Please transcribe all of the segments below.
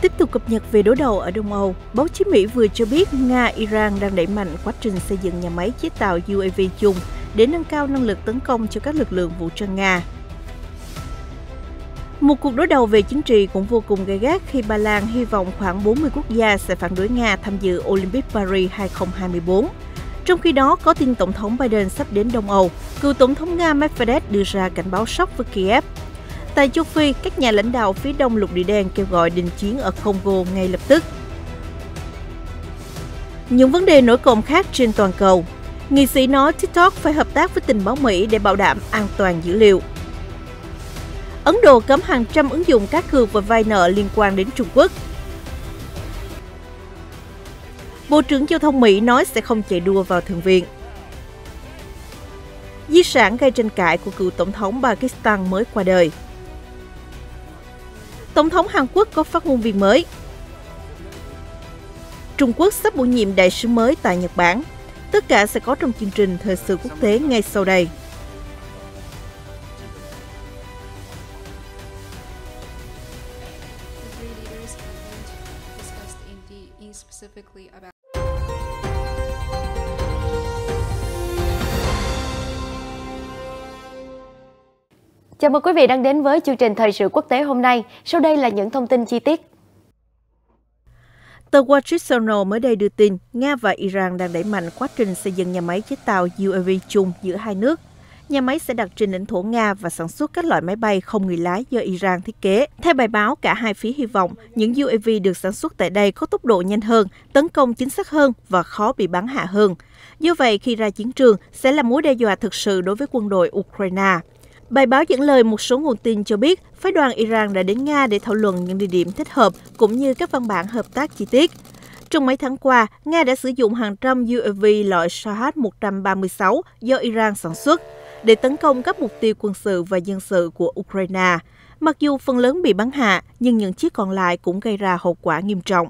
Tiếp tục cập nhật về đối đầu ở Đông Âu, báo chí Mỹ vừa cho biết Nga-Iran đang đẩy mạnh quá trình xây dựng nhà máy chế tạo UAV chung để nâng cao năng lực tấn công cho các lực lượng vũ trang Nga. Một cuộc đối đầu về chính trị cũng vô cùng gay gắt khi Ba Lan hy vọng khoảng 40 quốc gia sẽ phản đối Nga tham dự Olympic Paris 2024. Trong khi đó, có tin Tổng thống Biden sắp đến Đông Âu, cựu Tổng thống Nga Medvedev đưa ra cảnh báo sốc với Kiev Tại châu Phi, các nhà lãnh đạo phía đông lục địa đen kêu gọi đình chiến ở Congo ngay lập tức. Những vấn đề nổi cộng khác trên toàn cầu Nghị sĩ nói TikTok phải hợp tác với tình báo Mỹ để bảo đảm an toàn dữ liệu. Ấn Độ cấm hàng trăm ứng dụng cá cược và vay nợ liên quan đến Trung Quốc. Bộ trưởng Giao thông Mỹ nói sẽ không chạy đua vào Thượng viện. Di sản gây tranh cãi của cựu tổng thống Pakistan mới qua đời. Tổng thống Hàn Quốc có phát ngôn viên mới. Trung Quốc sắp bổ nhiệm đại sứ mới tại Nhật Bản. Tất cả sẽ có trong chương trình Thời sự quốc tế ngay sau đây. Chào mừng quý vị đang đến với chương trình Thời sự quốc tế hôm nay. Sau đây là những thông tin chi tiết. Tờ Wall Street Journal mới đây đưa tin Nga và Iran đang đẩy mạnh quá trình xây dựng nhà máy chế tạo UAV chung giữa hai nước. Nhà máy sẽ đặt trên lãnh thổ Nga và sản xuất các loại máy bay không người lái do Iran thiết kế. Theo bài báo, cả hai phía hy vọng những UAV được sản xuất tại đây có tốc độ nhanh hơn, tấn công chính xác hơn và khó bị bắn hạ hơn. Do vậy, khi ra chiến trường sẽ là mối đe dọa thực sự đối với quân đội Ukraine. Bài báo dẫn lời một số nguồn tin cho biết, phái đoàn Iran đã đến Nga để thảo luận những địa điểm thích hợp cũng như các văn bản hợp tác chi tiết. Trong mấy tháng qua, Nga đã sử dụng hàng trăm UAV loại Shahat-136 do Iran sản xuất để tấn công các mục tiêu quân sự và dân sự của Ukraine. Mặc dù phần lớn bị bắn hạ, nhưng những chiếc còn lại cũng gây ra hậu quả nghiêm trọng.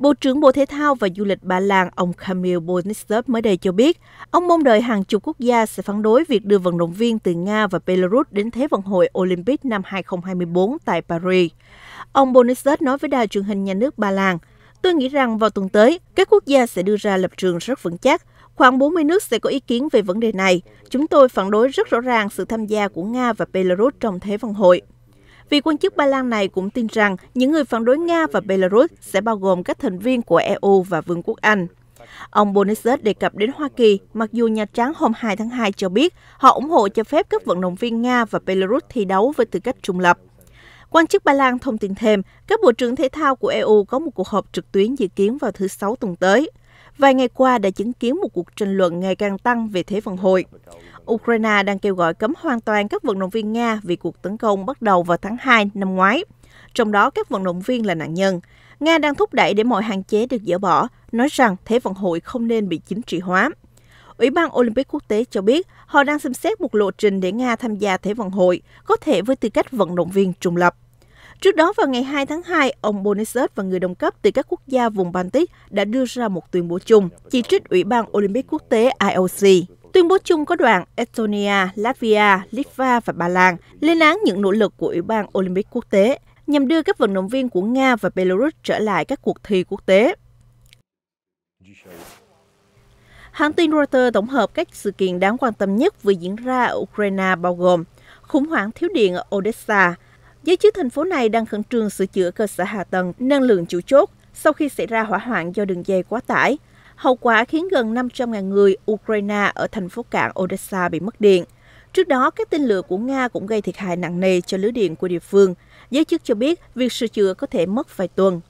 Bộ trưởng Bộ Thể thao và Du lịch Ba Lan ông Kamil Bonitsov mới đây cho biết, ông mong đợi hàng chục quốc gia sẽ phản đối việc đưa vận động viên từ Nga và Belarus đến Thế vận hội Olympic năm 2024 tại Paris. Ông Bonitsov nói với đài truyền hình nhà nước Ba Lan, Tôi nghĩ rằng vào tuần tới, các quốc gia sẽ đưa ra lập trường rất vững chắc. Khoảng 40 nước sẽ có ý kiến về vấn đề này. Chúng tôi phản đối rất rõ ràng sự tham gia của Nga và Belarus trong Thế vận hội. Vì quan chức Ba Lan này cũng tin rằng những người phản đối Nga và Belarus sẽ bao gồm các thành viên của EU và Vương quốc Anh. Ông Boniset đề cập đến Hoa Kỳ, mặc dù Nhà Trắng hôm 2 tháng 2 cho biết họ ủng hộ cho phép các vận động viên Nga và Belarus thi đấu với tư cách trung lập. Quan chức Ba Lan thông tin thêm, các bộ trưởng thể thao của EU có một cuộc họp trực tuyến dự kiến vào thứ Sáu tuần tới vài ngày qua đã chứng kiến một cuộc tranh luận ngày càng tăng về Thế vận hội. Ukraine đang kêu gọi cấm hoàn toàn các vận động viên Nga vì cuộc tấn công bắt đầu vào tháng 2 năm ngoái. Trong đó các vận động viên là nạn nhân. Nga đang thúc đẩy để mọi hạn chế được dỡ bỏ, nói rằng Thế vận hội không nên bị chính trị hóa. Ủy ban Olympic quốc tế cho biết họ đang xem xét một lộ trình để Nga tham gia Thế vận hội, có thể với tư cách vận động viên trung lập. Trước đó vào ngày 2 tháng 2, ông Boniset và người đồng cấp từ các quốc gia vùng Baltic đã đưa ra một tuyên bố chung chỉ trích Ủy ban Olympic Quốc tế IOC. Tuyên bố chung có đoạn Estonia, Latvia, Litva và Ba Lan lên án những nỗ lực của Ủy ban Olympic Quốc tế nhằm đưa các vận động viên của Nga và Belarus trở lại các cuộc thi quốc tế. Hãng tin Reuters tổng hợp các sự kiện đáng quan tâm nhất vừa diễn ra ở Ukraine bao gồm khủng hoảng thiếu điện ở Odessa, Giới chức thành phố này đang khẩn trương sửa chữa cơ sở hạ tầng, năng lượng chủ chốt sau khi xảy ra hỏa hoạn do đường dây quá tải. Hậu quả khiến gần 500.000 người Ukraine ở thành phố cảng Odessa bị mất điện. Trước đó, các tên lửa của Nga cũng gây thiệt hại nặng nề cho lưới điện của địa phương. Giới chức cho biết việc sửa chữa có thể mất vài tuần.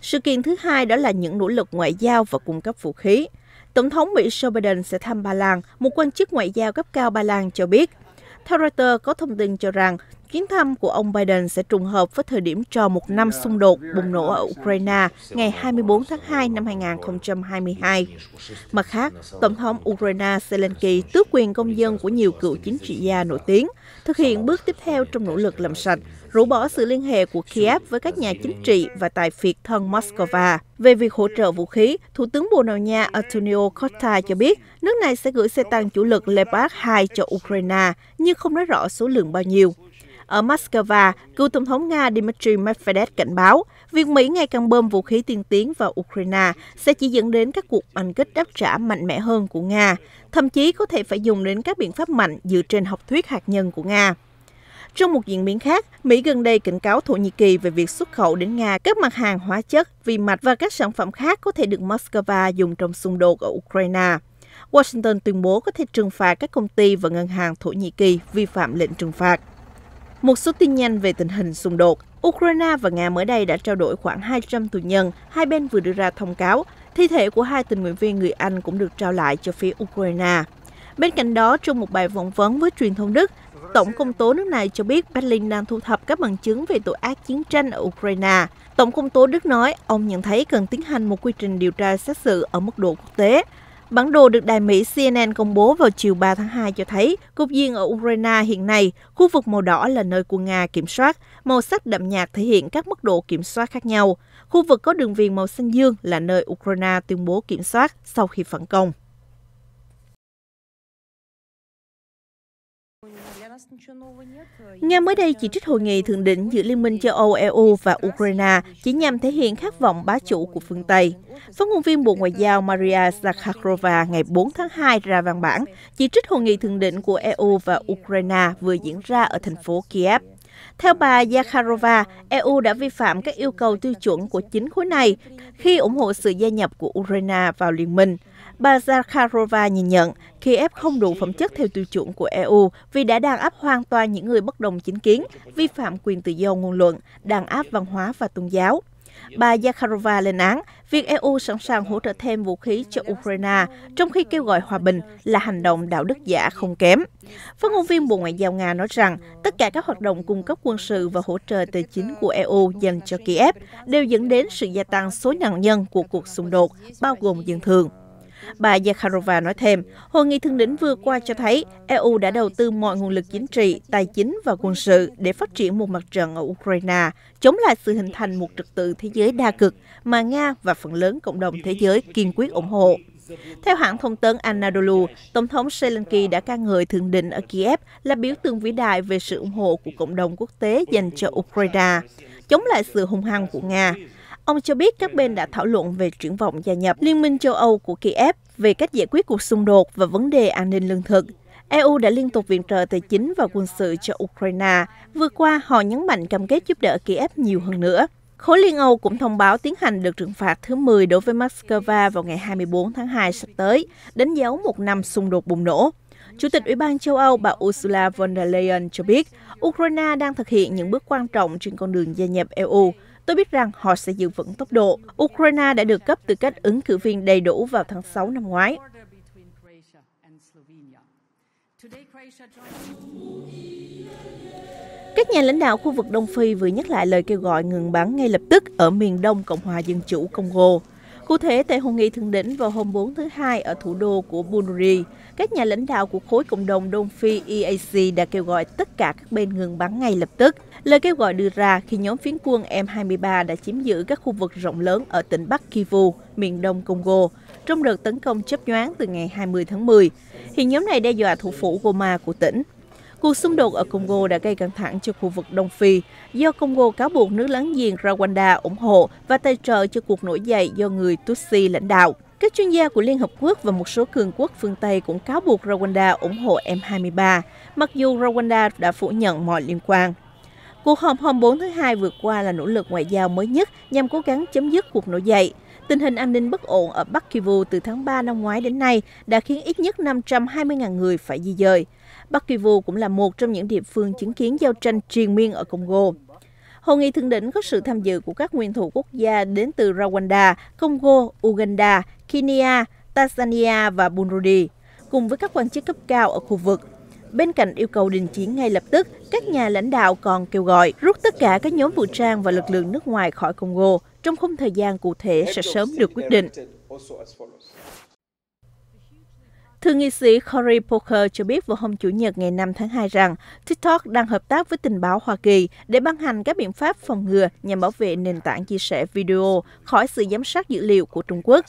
Sự kiện thứ hai đó là những nỗ lực ngoại giao và cung cấp vũ khí. Tổng thống Mỹ Joe Biden sẽ thăm Ba Lan, một quan chức ngoại giao cấp cao Ba Lan cho biết. Theo Reuters có thông tin cho rằng Chuyến thăm của ông Biden sẽ trùng hợp với thời điểm cho một năm dạ. xung đột bùng nổ ở Ukraine ngày 24 tháng 2 năm 2022. Mặt khác, Tổng thống Ukraine Zelensky tước quyền công dân của nhiều cựu chính trị gia nổi tiếng, thực hiện bước tiếp theo trong nỗ lực làm sạch, rũ bỏ sự liên hệ của Kiev với các nhà chính trị và tài phiệt thân Moscow. Về việc hỗ trợ vũ khí, Thủ tướng Bồ Đào Nha Antonio Costa cho biết nước này sẽ gửi xe tăng chủ lực Leopard 2 cho Ukraine, nhưng không nói rõ số lượng bao nhiêu. Ở Moscow, cựu Tổng thống Nga Dmitry Medvedev cảnh báo, việc Mỹ ngày càng bơm vũ khí tiên tiến vào Ukraine sẽ chỉ dẫn đến các cuộc oanh kích đáp trả mạnh mẽ hơn của Nga, thậm chí có thể phải dùng đến các biện pháp mạnh dựa trên học thuyết hạt nhân của Nga. Trong một diễn biến khác, Mỹ gần đây cảnh cáo Thổ Nhĩ Kỳ về việc xuất khẩu đến Nga các mặt hàng hóa chất, vi mạch và các sản phẩm khác có thể được Moscow dùng trong xung đột ở Ukraine. Washington tuyên bố có thể trừng phạt các công ty và ngân hàng Thổ Nhĩ Kỳ vi phạm lệnh trừng phạt. Một số tin nhanh về tình hình xung đột. Ukraine và Nga mới đây đã trao đổi khoảng 200 tù nhân. Hai bên vừa đưa ra thông cáo. Thi thể của hai tình nguyện viên người Anh cũng được trao lại cho phía Ukraine. Bên cạnh đó, trong một bài phỏng vấn với truyền thông Đức, Tổng công tố nước này cho biết Berlin đang thu thập các bằng chứng về tội ác chiến tranh ở Ukraine. Tổng công tố Đức nói ông nhận thấy cần tiến hành một quy trình điều tra xét xử ở mức độ quốc tế. Bản đồ được đài Mỹ CNN công bố vào chiều 3 tháng 2 cho thấy cục diện ở Ukraine hiện nay, khu vực màu đỏ là nơi quân Nga kiểm soát, màu sắc đậm nhạt thể hiện các mức độ kiểm soát khác nhau. Khu vực có đường viền màu xanh dương là nơi Ukraine tuyên bố kiểm soát sau khi phản công. Nga mới đây chỉ trích hội nghị thượng đỉnh giữa Liên minh châu Âu, EU và Ukraine chỉ nhằm thể hiện khát vọng bá chủ của phương Tây. Phát ngôn viên Bộ Ngoại giao Maria Zakharova ngày 4 tháng 2 ra văn bản chỉ trích hội nghị thượng đỉnh của EU và Ukraine vừa diễn ra ở thành phố Kiev. Theo bà Zakharova, EU đã vi phạm các yêu cầu tiêu chuẩn của chính khối này khi ủng hộ sự gia nhập của Ukraine vào liên minh, Bà Zakharova nhìn nhận, Kiev không đủ phẩm chất theo tiêu chuẩn của EU vì đã đàn áp hoàn toàn những người bất đồng chính kiến, vi phạm quyền tự do ngôn luận, đàn áp văn hóa và tôn giáo. Bà Zakharova lên án việc EU sẵn sàng hỗ trợ thêm vũ khí cho Ukraine, trong khi kêu gọi hòa bình là hành động đạo đức giả không kém. Phát ngôn viên Bộ Ngoại giao Nga nói rằng tất cả các hoạt động cung cấp quân sự và hỗ trợ tài chính của EU dành cho Kiev đều dẫn đến sự gia tăng số nạn nhân của cuộc xung đột, bao gồm dân thường. Bà Zakharova nói thêm, hội nghị thượng đỉnh vừa qua cho thấy EU đã đầu tư mọi nguồn lực chính trị, tài chính và quân sự để phát triển một mặt trận ở Ukraine, chống lại sự hình thành một trật tự thế giới đa cực mà Nga và phần lớn cộng đồng thế giới kiên quyết ủng hộ. Theo hãng thông tấn Anadolu, Tổng thống Zelensky đã ca ngợi thượng đỉnh ở Kiev là biểu tượng vĩ đại về sự ủng hộ của cộng đồng quốc tế dành cho Ukraine, chống lại sự hung hăng của Nga. Ông cho biết các bên đã thảo luận về triển vọng gia nhập Liên minh châu Âu của Kiev về cách giải quyết cuộc xung đột và vấn đề an ninh lương thực. EU đã liên tục viện trợ tài chính và quân sự cho Ukraine. Vừa qua, họ nhấn mạnh cam kết giúp đỡ Kiev nhiều hơn nữa. Khối Liên Âu cũng thông báo tiến hành được trừng phạt thứ 10 đối với Moscow vào ngày 24 tháng 2 sắp tới, đánh dấu một năm xung đột bùng nổ. Chủ tịch Ủy ban châu Âu bà Ursula von der Leyen cho biết, Ukraine đang thực hiện những bước quan trọng trên con đường gia nhập EU, Tôi biết rằng họ sẽ giữ vững tốc độ. Ukraine đã được cấp tư cách ứng cử viên đầy đủ vào tháng 6 năm ngoái. Các nhà lãnh đạo khu vực Đông Phi vừa nhắc lại lời kêu gọi ngừng bắn ngay lập tức ở miền đông Cộng hòa Dân chủ Congo. Cụ thể, tại hội nghị thượng đỉnh vào hôm 4 thứ Hai ở thủ đô của Burundi, các nhà lãnh đạo của khối cộng đồng Đông Phi EAC đã kêu gọi tất cả các bên ngừng bắn ngay lập tức – Lời kêu gọi đưa ra khi nhóm phiến quân M23 đã chiếm giữ các khu vực rộng lớn ở tỉnh Bắc Kivu, miền đông Congo, trong đợt tấn công chớp nhoáng từ ngày 20 tháng 10. Hiện nhóm này đe dọa thủ phủ Goma của tỉnh. Cuộc xung đột ở Congo đã gây căng thẳng cho khu vực Đông Phi, do Congo cáo buộc nước láng giềng Rwanda ủng hộ và tài trợ cho cuộc nổi dậy do người Tutsi lãnh đạo. Các chuyên gia của Liên Hợp Quốc và một số cường quốc phương Tây cũng cáo buộc Rwanda ủng hộ M23, mặc dù Rwanda đã phủ nhận mọi liên quan. Cuộc họp hôm 4 tháng hai vừa qua là nỗ lực ngoại giao mới nhất nhằm cố gắng chấm dứt cuộc nổi dậy. Tình hình an ninh bất ổn ở Bắc Kivu từ tháng 3 năm ngoái đến nay đã khiến ít nhất 520.000 người phải di dời. Bắc Kivu cũng là một trong những địa phương chứng kiến giao tranh triền miên ở Congo. Hội nghị thượng đỉnh có sự tham dự của các nguyên thủ quốc gia đến từ Rwanda, Congo, Uganda, Kenya, Tanzania và Burundi, cùng với các quan chức cấp cao ở khu vực. Bên cạnh yêu cầu đình chỉ ngay lập tức, các nhà lãnh đạo còn kêu gọi rút tất cả các nhóm vũ trang và lực lượng nước ngoài khỏi Congo trong khung thời gian cụ thể sẽ sớm được quyết định. Thượng nghị sĩ Cory Booker cho biết vào hôm Chủ nhật ngày 5 tháng 2 rằng TikTok đang hợp tác với tình báo Hoa Kỳ để ban hành các biện pháp phòng ngừa nhằm bảo vệ nền tảng chia sẻ video khỏi sự giám sát dữ liệu của Trung Quốc.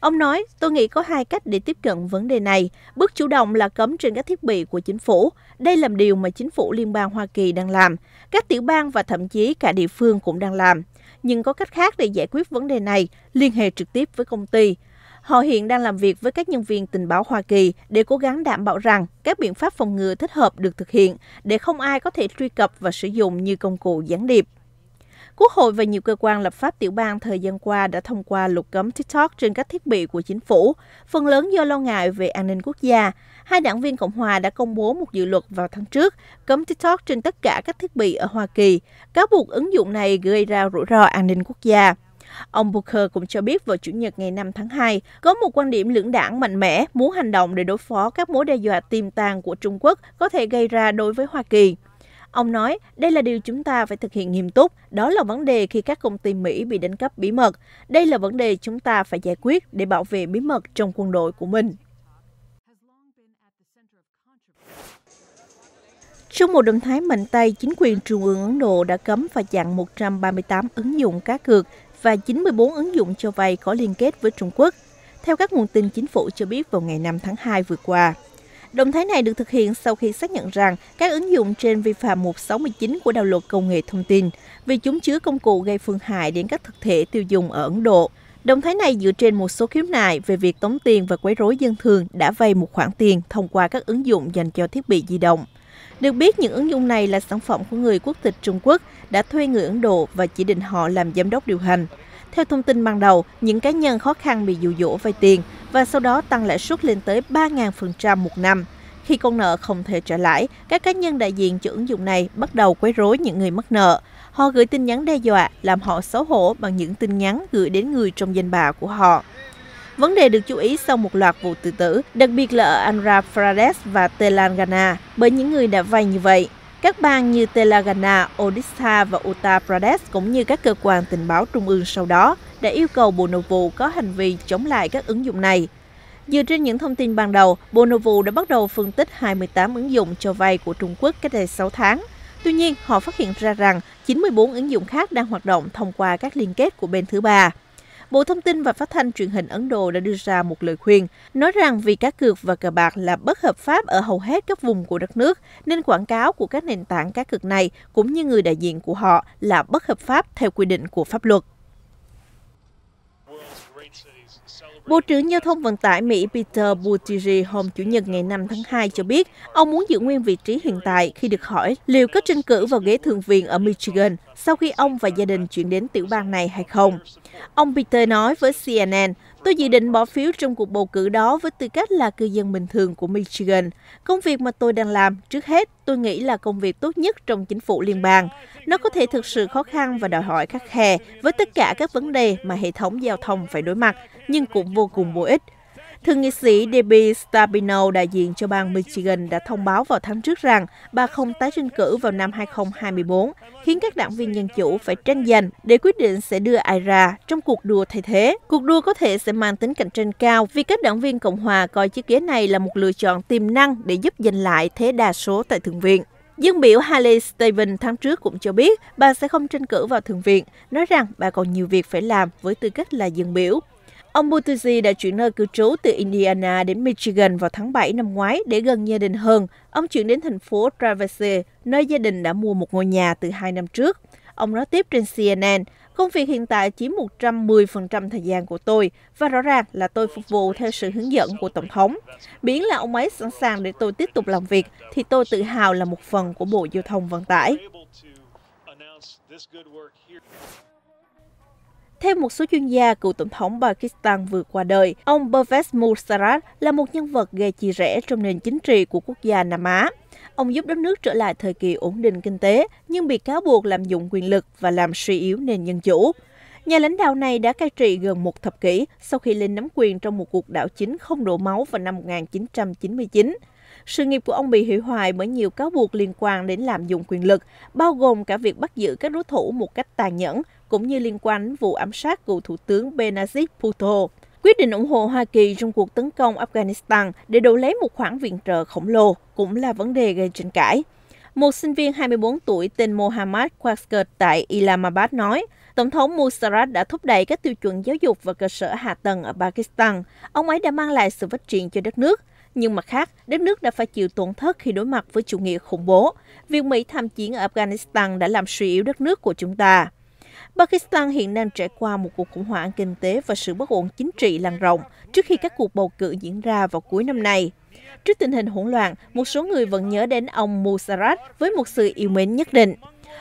Ông nói, tôi nghĩ có hai cách để tiếp cận vấn đề này. Bước chủ động là cấm trên các thiết bị của chính phủ. Đây là điều mà chính phủ liên bang Hoa Kỳ đang làm. Các tiểu bang và thậm chí cả địa phương cũng đang làm. Nhưng có cách khác để giải quyết vấn đề này, liên hệ trực tiếp với công ty. Họ hiện đang làm việc với các nhân viên tình báo Hoa Kỳ để cố gắng đảm bảo rằng các biện pháp phòng ngừa thích hợp được thực hiện để không ai có thể truy cập và sử dụng như công cụ gián điệp. Quốc hội và nhiều cơ quan lập pháp tiểu bang thời gian qua đã thông qua luật cấm TikTok trên các thiết bị của chính phủ, phần lớn do lo ngại về an ninh quốc gia. Hai đảng viên Cộng hòa đã công bố một dự luật vào tháng trước cấm TikTok trên tất cả các thiết bị ở Hoa Kỳ, cáo buộc ứng dụng này gây ra rủi ro an ninh quốc gia. Ông Booker cũng cho biết vào Chủ nhật ngày 5 tháng 2, có một quan điểm lưỡng đảng mạnh mẽ muốn hành động để đối phó các mối đe dọa tiềm tàng của Trung Quốc có thể gây ra đối với Hoa Kỳ. Ông nói, đây là điều chúng ta phải thực hiện nghiêm túc, đó là vấn đề khi các công ty Mỹ bị đánh cắp bí mật. Đây là vấn đề chúng ta phải giải quyết để bảo vệ bí mật trong quân đội của mình. Trong một động thái mạnh tay, chính quyền Trung ương Ấn Độ đã cấm và chặn 138 ứng dụng cá cược và 94 ứng dụng cho vay có liên kết với Trung Quốc, theo các nguồn tin chính phủ cho biết vào ngày 5 tháng 2 vừa qua. Động thái này được thực hiện sau khi xác nhận rằng các ứng dụng trên vi phạm 169 của đạo luật công nghệ thông tin vì chúng chứa công cụ gây phương hại đến các thực thể tiêu dùng ở Ấn Độ. Động thái này dựa trên một số khiếu nại về việc tống tiền và quấy rối dân thường đã vay một khoản tiền thông qua các ứng dụng dành cho thiết bị di động. Được biết, những ứng dụng này là sản phẩm của người quốc tịch Trung Quốc đã thuê người Ấn Độ và chỉ định họ làm giám đốc điều hành. Theo thông tin ban đầu, những cá nhân khó khăn bị dụ dỗ vay tiền và sau đó tăng lãi suất lên tới 3.000% một năm. Khi con nợ không thể trả lãi, các cá nhân đại diện cho ứng dụng này bắt đầu quấy rối những người mắc nợ. Họ gửi tin nhắn đe dọa, làm họ xấu hổ bằng những tin nhắn gửi đến người trong danh bạ của họ. Vấn đề được chú ý sau một loạt vụ tự tử, đặc biệt là ở Andhra Pradesh và Telangana, bởi những người đã vay như vậy. Các bang như Telangana, Odisha và Uttar Pradesh cũng như các cơ quan tình báo trung ương sau đó đã yêu cầu Bộ Nội vụ có hành vi chống lại các ứng dụng này. Dựa trên những thông tin ban đầu, Bộ Nội vụ đã bắt đầu phân tích 28 ứng dụng cho vay của Trung Quốc cách đây 6 tháng. Tuy nhiên, họ phát hiện ra rằng 94 ứng dụng khác đang hoạt động thông qua các liên kết của bên thứ ba. Bộ Thông tin và Phát thanh truyền hình Ấn Độ đã đưa ra một lời khuyên, nói rằng vì cá cược và cờ bạc là bất hợp pháp ở hầu hết các vùng của đất nước, nên quảng cáo của các nền tảng cá cược này cũng như người đại diện của họ là bất hợp pháp theo quy định của pháp luật. Bộ trưởng Giao thông Vận tải Mỹ Peter Buttigieg hôm Chủ nhật ngày 5 tháng 2 cho biết ông muốn giữ nguyên vị trí hiện tại khi được hỏi liệu có tranh cử vào ghế thượng viện ở Michigan sau khi ông và gia đình chuyển đến tiểu bang này hay không. Ông Peter nói với CNN, Tôi dự định bỏ phiếu trong cuộc bầu cử đó với tư cách là cư dân bình thường của Michigan. Công việc mà tôi đang làm, trước hết, tôi nghĩ là công việc tốt nhất trong chính phủ liên bang. Nó có thể thực sự khó khăn và đòi hỏi khắc khe với tất cả các vấn đề mà hệ thống giao thông phải đối mặt, nhưng cũng vô cùng bổ ích. Thượng nghị sĩ Debbie Stabenow, đại diện cho bang Michigan, đã thông báo vào tháng trước rằng bà không tái tranh cử vào năm 2024, khiến các đảng viên Dân Chủ phải tranh giành để quyết định sẽ đưa ai ra trong cuộc đua thay thế. Cuộc đua có thể sẽ mang tính cạnh tranh cao vì các đảng viên Cộng hòa coi chiếc ghế này là một lựa chọn tiềm năng để giúp giành lại thế đa số tại Thượng viện. Dân biểu Haley Stevens tháng trước cũng cho biết bà sẽ không tranh cử vào Thượng viện, nói rằng bà còn nhiều việc phải làm với tư cách là dân biểu. Ông Buttigieg đã chuyển nơi cư trú từ Indiana đến Michigan vào tháng 7 năm ngoái để gần gia đình hơn. Ông chuyển đến thành phố Traverse, nơi gia đình đã mua một ngôi nhà từ hai năm trước. Ông nói tiếp trên CNN, công việc hiện tại chiếm 110% thời gian của tôi và rõ ràng là tôi phục vụ theo sự hướng dẫn của Tổng thống. Biến là ông ấy sẵn sàng để tôi tiếp tục làm việc thì tôi tự hào là một phần của Bộ Giao thông Vận tải. Theo một số chuyên gia, cựu tổng thống Pakistan vừa qua đời, ông Pervez Musharraf là một nhân vật gây chia rẽ trong nền chính trị của quốc gia Nam Á. Ông giúp đất nước trở lại thời kỳ ổn định kinh tế, nhưng bị cáo buộc lạm dụng quyền lực và làm suy yếu nền dân chủ. Nhà lãnh đạo này đã cai trị gần một thập kỷ sau khi lên nắm quyền trong một cuộc đảo chính không đổ máu vào năm 1999. Sự nghiệp của ông bị hủy hoại bởi nhiều cáo buộc liên quan đến lạm dụng quyền lực, bao gồm cả việc bắt giữ các đối thủ một cách tàn nhẫn, cũng như liên quan đến vụ ám sát cựu thủ tướng Benazir Bhutto. Quyết định ủng hộ Hoa Kỳ trong cuộc tấn công Afghanistan để đổi lấy một khoản viện trợ khổng lồ cũng là vấn đề gây tranh cãi. Một sinh viên 24 tuổi tên Mohammad Quasker tại Islamabad nói, Tổng thống Musharraf đã thúc đẩy các tiêu chuẩn giáo dục và cơ sở hạ tầng ở Pakistan. Ông ấy đã mang lại sự phát triển cho đất nước. Nhưng mặt khác, đất nước đã phải chịu tổn thất khi đối mặt với chủ nghĩa khủng bố. Việc Mỹ tham chiến ở Afghanistan đã làm suy yếu đất nước của chúng ta. Pakistan hiện đang trải qua một cuộc khủng hoảng kinh tế và sự bất ổn chính trị lan rộng trước khi các cuộc bầu cử diễn ra vào cuối năm nay. Trước tình hình hỗn loạn, một số người vẫn nhớ đến ông Musharraf với một sự yêu mến nhất định.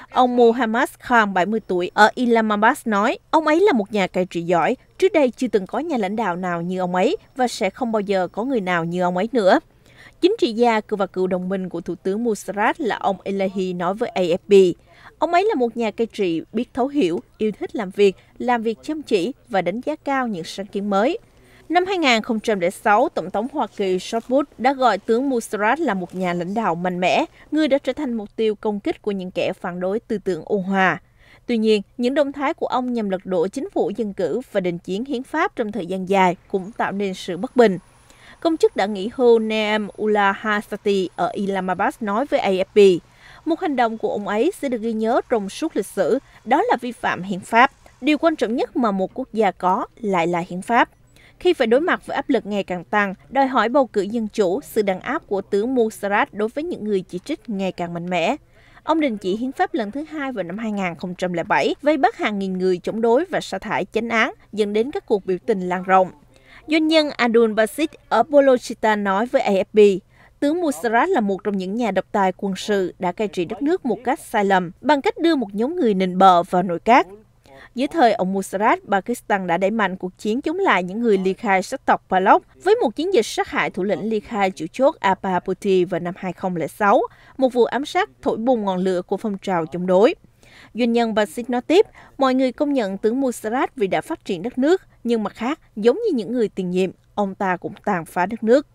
Ông Muhammad Khan, 70 tuổi, ở Islamabad nói, ông ấy là một nhà cai trị giỏi, trước đây chưa từng có nhà lãnh đạo nào như ông ấy và sẽ không bao giờ có người nào như ông ấy nữa. Chính trị gia cựu và cựu đồng minh của Thủ tướng Musrat là ông Elahi nói với AFP. Ông ấy là một nhà cai trị biết thấu hiểu, yêu thích làm việc, làm việc chăm chỉ và đánh giá cao những sáng kiến mới. Năm 2006, Tổng thống Hoa Kỳ George Bush đã gọi tướng Musharraf là một nhà lãnh đạo mạnh mẽ, người đã trở thành mục tiêu công kích của những kẻ phản đối tư tưởng ôn hòa. Tuy nhiên, những động thái của ông nhằm lật đổ chính phủ dân cử và đình chiến hiến pháp trong thời gian dài cũng tạo nên sự bất bình. Công chức đã nghỉ hưu Naem Ula Hassati ở Islamabad nói với AFP, một hành động của ông ấy sẽ được ghi nhớ trong suốt lịch sử, đó là vi phạm hiến pháp. Điều quan trọng nhất mà một quốc gia có lại là hiến pháp khi phải đối mặt với áp lực ngày càng tăng, đòi hỏi bầu cử dân chủ, sự đàn áp của tướng Musharraf đối với những người chỉ trích ngày càng mạnh mẽ. Ông đình chỉ hiến pháp lần thứ hai vào năm 2007, vây bắt hàng nghìn người chống đối và sa thải chánh án, dẫn đến các cuộc biểu tình lan rộng. Doanh nhân Adul Basit ở Bolochita nói với AFP, tướng Musharraf là một trong những nhà độc tài quân sự đã cai trị đất nước một cách sai lầm bằng cách đưa một nhóm người nịnh bợ vào nội các. Dưới thời ông Musharraf, Pakistan đã đẩy mạnh cuộc chiến chống lại những người ly khai sắc tộc Palok với một chiến dịch sát hại thủ lĩnh ly khai chủ chốt Apaputi vào năm 2006, một vụ ám sát thổi bùng ngọn lửa của phong trào chống đối. Doanh nhân Basit nói tiếp, mọi người công nhận tướng Musharraf vì đã phát triển đất nước, nhưng mặt khác, giống như những người tiền nhiệm, ông ta cũng tàn phá đất nước.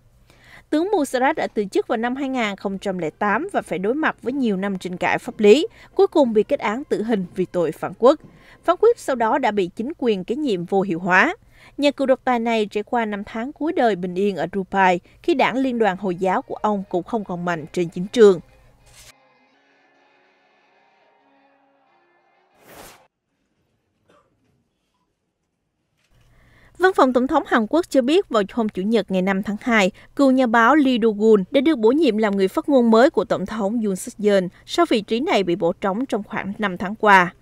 Tướng Musharraf đã từ chức vào năm 2008 và phải đối mặt với nhiều năm tranh cãi pháp lý, cuối cùng bị kết án tử hình vì tội phản quốc. Phán quyết sau đó đã bị chính quyền kế nhiệm vô hiệu hóa. Nhà cựu độc tài này trải qua năm tháng cuối đời bình yên ở Dubai khi đảng Liên đoàn Hồi giáo của ông cũng không còn mạnh trên chính trường. Văn phòng Tổng thống Hàn Quốc cho biết vào hôm Chủ nhật ngày 5 tháng 2, cựu nhà báo Lee Do-gun đã được bổ nhiệm làm người phát ngôn mới của Tổng thống Yoon suk yeol sau vị trí này bị bổ trống trong khoảng 5 tháng qua.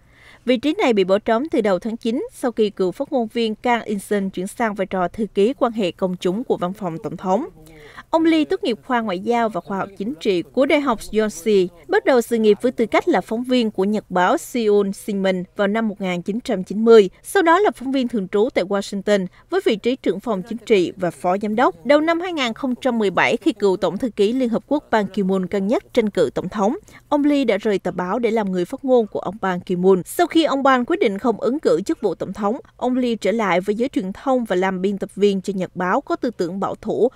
Vị trí này bị bỏ trống từ đầu tháng 9 sau khi cựu phát ngôn viên Kang In-sun chuyển sang vai trò thư ký quan hệ công chúng của văn phòng tổng thống. Ông Lee tốt nghiệp khoa ngoại giao và khoa học chính trị của Đại học Yonsei, bắt đầu sự nghiệp với tư cách là phóng viên của nhật báo Seoul Sinmin vào năm 1990, sau đó là phóng viên thường trú tại Washington với vị trí trưởng phòng chính trị và phó giám đốc. Đầu năm 2017, khi cựu Tổng thư ký Liên Hợp Quốc Ban Ki-moon cân nhắc tranh cử Tổng thống, ông Lee đã rời tờ báo để làm người phát ngôn của ông Ban Ki-moon. Sau khi ông Ban quyết định không ứng cử chức vụ Tổng thống, ông Lee trở lại với giới truyền thông và làm biên tập viên cho nhật báo có tư tưởng bảo thủ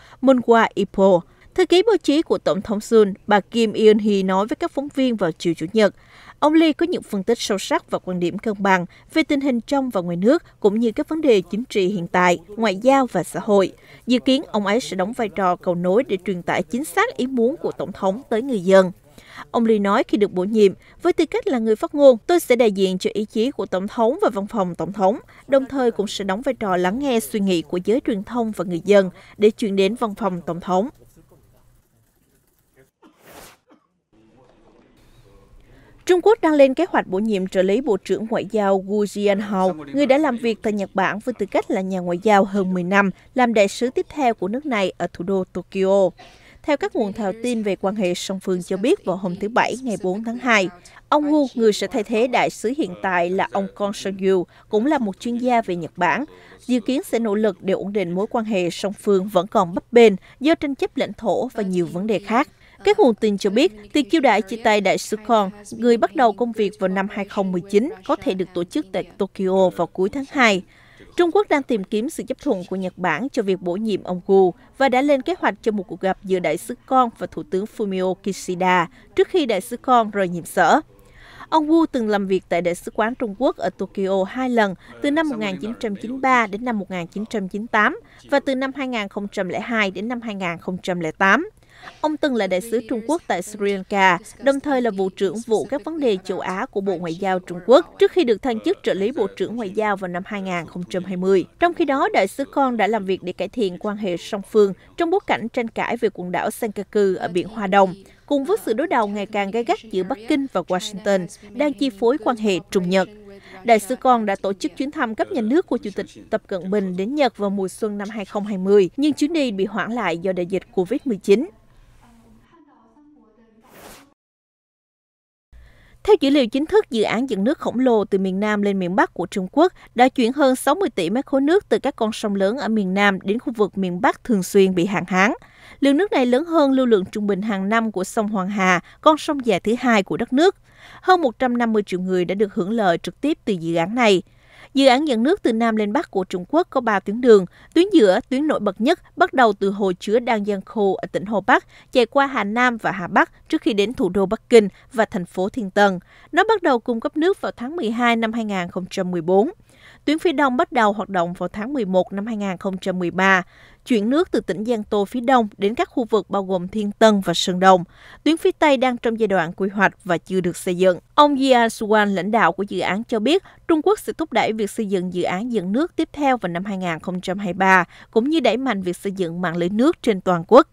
qua. Ipoh, thư ký báo chí của Tổng thống Sun, bà Kim Eun Hee nói với các phóng viên vào chiều Chủ nhật. Ông Lee có những phân tích sâu sắc và quan điểm cân bằng về tình hình trong và ngoài nước, cũng như các vấn đề chính trị hiện tại, ngoại giao và xã hội. Dự kiến ông ấy sẽ đóng vai trò cầu nối để truyền tải chính xác ý muốn của Tổng thống tới người dân. Ông Lee nói khi được bổ nhiệm, với tư cách là người phát ngôn, tôi sẽ đại diện cho ý chí của Tổng thống và văn phòng Tổng thống, đồng thời cũng sẽ đóng vai trò lắng nghe suy nghĩ của giới truyền thông và người dân để chuyển đến văn phòng Tổng thống. Trung Quốc đang lên kế hoạch bổ nhiệm trợ lý Bộ trưởng Ngoại giao Wu Jianhao, người đã làm việc tại Nhật Bản với tư cách là nhà ngoại giao hơn 10 năm, làm đại sứ tiếp theo của nước này ở thủ đô Tokyo. Theo các nguồn thạo tin về quan hệ song phương cho biết vào hôm thứ Bảy ngày 4 tháng 2, ông Wu, người sẽ thay thế đại sứ hiện tại là ông Kong Sang Yu, cũng là một chuyên gia về Nhật Bản, dự kiến sẽ nỗ lực để ổn định mối quan hệ song phương vẫn còn bấp bênh do tranh chấp lãnh thổ và nhiều vấn đề khác. Các nguồn tin cho biết, tiệc chiêu đãi chia tay đại sứ Con, người bắt đầu công việc vào năm 2019, có thể được tổ chức tại Tokyo vào cuối tháng 2. Trung Quốc đang tìm kiếm sự chấp thuận của Nhật Bản cho việc bổ nhiệm ông Gu và đã lên kế hoạch cho một cuộc gặp giữa đại sứ con và Thủ tướng Fumio Kishida trước khi đại sứ con rời nhiệm sở. Ông Wu từng làm việc tại Đại sứ quán Trung Quốc ở Tokyo hai lần, từ năm 1993 đến năm 1998 và từ năm 2002 đến năm 2008. Ông từng là đại sứ Trung Quốc tại Sri Lanka, đồng thời là vụ trưởng vụ các vấn đề châu Á của Bộ Ngoại giao Trung Quốc trước khi được thăng chức trợ lý Bộ trưởng Ngoại giao vào năm 2020. Trong khi đó, đại sứ Con đã làm việc để cải thiện quan hệ song phương trong bối cảnh tranh cãi về quần đảo Senkaku ở biển Hoa Đông, cùng với sự đối đầu ngày càng gay gắt giữa Bắc Kinh và Washington đang chi phối quan hệ Trung Nhật. Đại sứ Con đã tổ chức chuyến thăm cấp nhà nước của Chủ tịch Tập Cận Bình đến Nhật vào mùa xuân năm 2020, nhưng chuyến đi bị hoãn lại do đại dịch COVID-19. Theo dữ liệu chính thức, dự án dẫn nước khổng lồ từ miền Nam lên miền Bắc của Trung Quốc đã chuyển hơn 60 tỷ mét khối nước từ các con sông lớn ở miền Nam đến khu vực miền Bắc thường xuyên bị hạn hán. Lượng nước này lớn hơn lưu lượng trung bình hàng năm của sông Hoàng Hà, con sông dài thứ hai của đất nước. Hơn 150 triệu người đã được hưởng lợi trực tiếp từ dự án này. Dự án dẫn nước từ Nam lên Bắc của Trung Quốc có 3 tuyến đường. Tuyến giữa, tuyến nổi bật nhất, bắt đầu từ hồ chứa Đang Giang Khô ở tỉnh Hồ Bắc, chạy qua Hà Nam và Hà Bắc trước khi đến thủ đô Bắc Kinh và thành phố Thiên Tân. Nó bắt đầu cung cấp nước vào tháng 12 năm 2014. Tuyến phía đông bắt đầu hoạt động vào tháng 11 năm 2013, chuyển nước từ tỉnh Giang Tô phía đông đến các khu vực bao gồm Thiên Tân và Sơn Đông. Tuyến phía tây đang trong giai đoạn quy hoạch và chưa được xây dựng. Ông Jia Suan, lãnh đạo của dự án cho biết, Trung Quốc sẽ thúc đẩy việc xây dựng dự án dẫn nước tiếp theo vào năm 2023, cũng như đẩy mạnh việc xây dựng mạng lưới nước trên toàn quốc.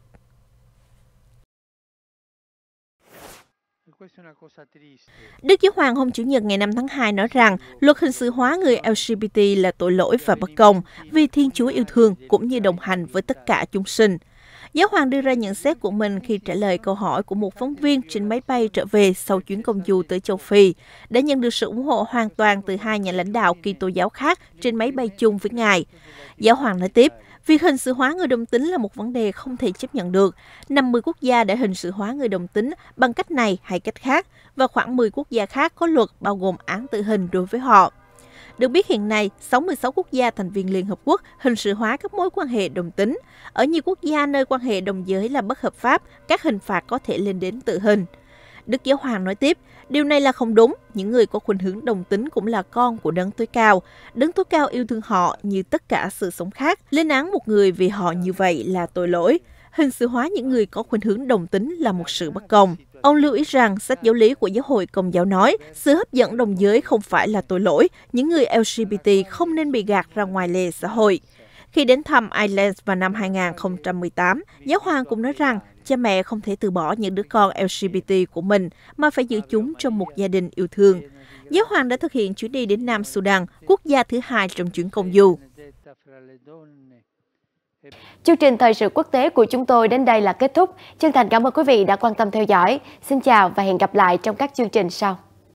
Đức Giáo Hoàng hôm Chủ nhật ngày 5 tháng 2 nói rằng luật hình sự hóa người LGBT là tội lỗi và bất công vì Thiên Chúa yêu thương cũng như đồng hành với tất cả chúng sinh. Giáo hoàng đưa ra nhận xét của mình khi trả lời câu hỏi của một phóng viên trên máy bay trở về sau chuyến công du tới châu Phi, đã nhận được sự ủng hộ hoàn toàn từ hai nhà lãnh đạo Kitô giáo khác trên máy bay chung với ngài. Giáo hoàng nói tiếp, Việc hình sự hóa người đồng tính là một vấn đề không thể chấp nhận được. 50 quốc gia đã hình sự hóa người đồng tính bằng cách này hay cách khác, và khoảng 10 quốc gia khác có luật bao gồm án tử hình đối với họ. Được biết hiện nay, 66 quốc gia thành viên Liên Hợp Quốc hình sự hóa các mối quan hệ đồng tính. Ở nhiều quốc gia nơi quan hệ đồng giới là bất hợp pháp, các hình phạt có thể lên đến tử hình. Đức Giáo Hoàng nói tiếp, điều này là không đúng, những người có khuynh hướng đồng tính cũng là con của đấng tối cao. Đấng tối cao yêu thương họ như tất cả sự sống khác, lên án một người vì họ như vậy là tội lỗi. Hình sự hóa những người có khuynh hướng đồng tính là một sự bất công. Ông lưu ý rằng sách giáo lý của giáo hội Công giáo nói sự hấp dẫn đồng giới không phải là tội lỗi, những người LGBT không nên bị gạt ra ngoài lề xã hội. Khi đến thăm Ireland vào năm 2018, giáo hoàng cũng nói rằng cha mẹ không thể từ bỏ những đứa con LGBT của mình mà phải giữ chúng trong một gia đình yêu thương. Giáo hoàng đã thực hiện chuyến đi đến Nam Sudan, quốc gia thứ hai trong chuyến công du. Chương trình Thời sự quốc tế của chúng tôi đến đây là kết thúc. Chân thành cảm ơn quý vị đã quan tâm theo dõi. Xin chào và hẹn gặp lại trong các chương trình sau.